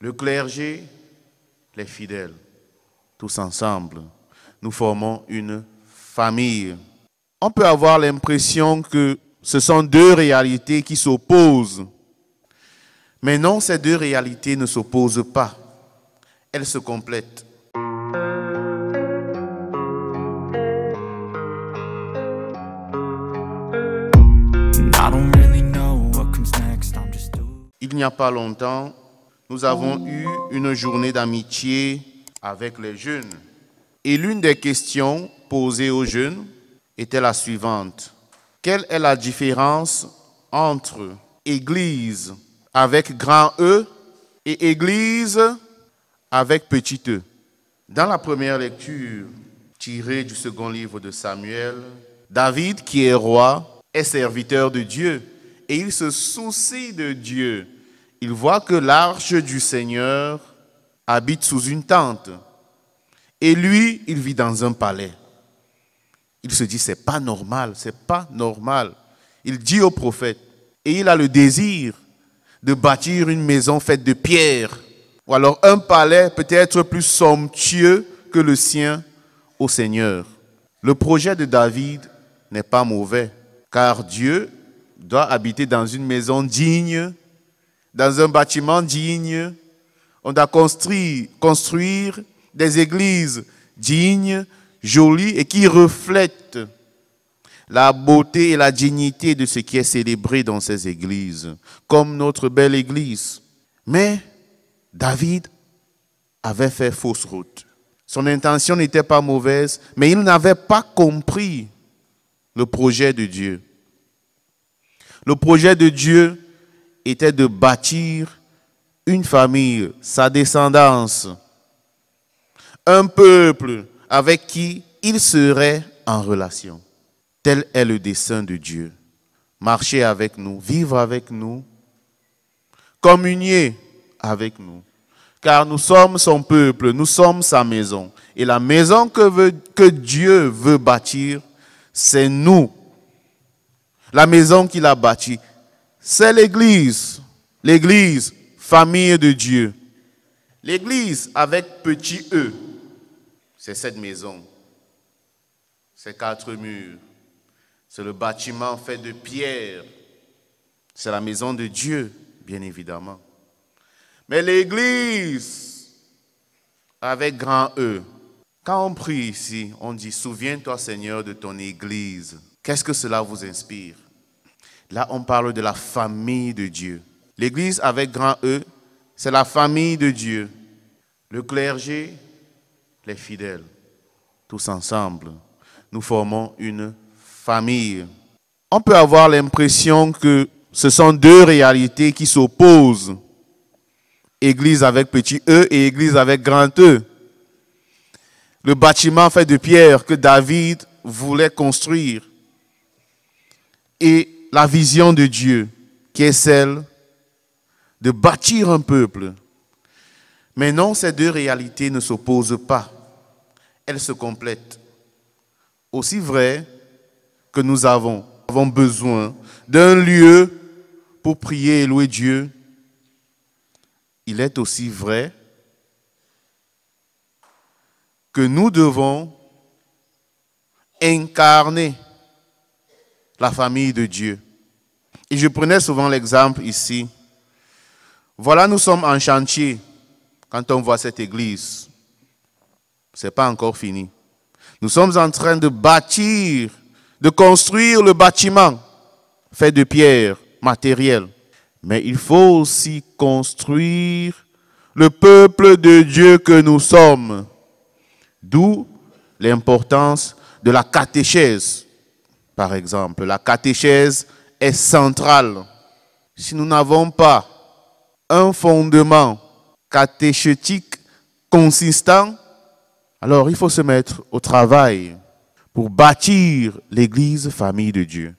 le clergé, les fidèles. Tous ensemble, nous formons une famille. On peut avoir l'impression que ce sont deux réalités qui s'opposent. Mais non, ces deux réalités ne s'opposent pas. Elles se complètent. Il n'y a pas longtemps, nous avons eu une journée d'amitié avec les jeunes. Et l'une des questions posées aux jeunes était la suivante. Quelle est la différence entre Église avec grand E et Église avec petit E Dans la première lecture tirée du second livre de Samuel, David, qui est roi, est serviteur de Dieu et il se soucie de Dieu il voit que l'arche du Seigneur habite sous une tente. Et lui, il vit dans un palais. Il se dit, c'est pas normal, c'est pas normal. Il dit au prophète, et il a le désir de bâtir une maison faite de pierre, ou alors un palais peut-être plus somptueux que le sien au Seigneur. Le projet de David n'est pas mauvais, car Dieu doit habiter dans une maison digne dans un bâtiment digne. On doit construire, des églises dignes, jolies et qui reflètent la beauté et la dignité de ce qui est célébré dans ces églises, comme notre belle église. Mais David avait fait fausse route. Son intention n'était pas mauvaise, mais il n'avait pas compris le projet de Dieu. Le projet de Dieu était de bâtir une famille, sa descendance, un peuple avec qui il serait en relation. Tel est le dessein de Dieu. Marcher avec nous, vivre avec nous, communier avec nous. Car nous sommes son peuple, nous sommes sa maison. Et la maison que, que Dieu veut bâtir, c'est nous. La maison qu'il a bâtie, c'est l'Église. L'Église, famille de Dieu. L'Église avec petit E, c'est cette maison. Ces quatre murs. C'est le bâtiment fait de pierre. C'est la maison de Dieu, bien évidemment. Mais l'Église, avec grand E, quand on prie ici, on dit, souviens-toi Seigneur de ton Église. Qu'est-ce que cela vous inspire Là, on parle de la famille de Dieu. L'Église avec grand E, c'est la famille de Dieu. Le clergé, les fidèles. Tous ensemble, nous formons une famille. On peut avoir l'impression que ce sont deux réalités qui s'opposent. Église avec petit E et église avec grand E. Le bâtiment fait de pierre que David voulait construire et la vision de Dieu, qui est celle de bâtir un peuple. Mais non, ces deux réalités ne s'opposent pas, elles se complètent. Aussi vrai que nous avons, avons besoin d'un lieu pour prier et louer Dieu, il est aussi vrai que nous devons incarner la famille de Dieu. Et je prenais souvent l'exemple ici. Voilà, nous sommes en chantier quand on voit cette église. Ce n'est pas encore fini. Nous sommes en train de bâtir, de construire le bâtiment fait de pierre, matériel. Mais il faut aussi construire le peuple de Dieu que nous sommes. D'où l'importance de la catéchèse par exemple. La catéchèse est centrale. Si nous n'avons pas un fondement catéchétique consistant, alors il faut se mettre au travail pour bâtir l'Église famille de Dieu.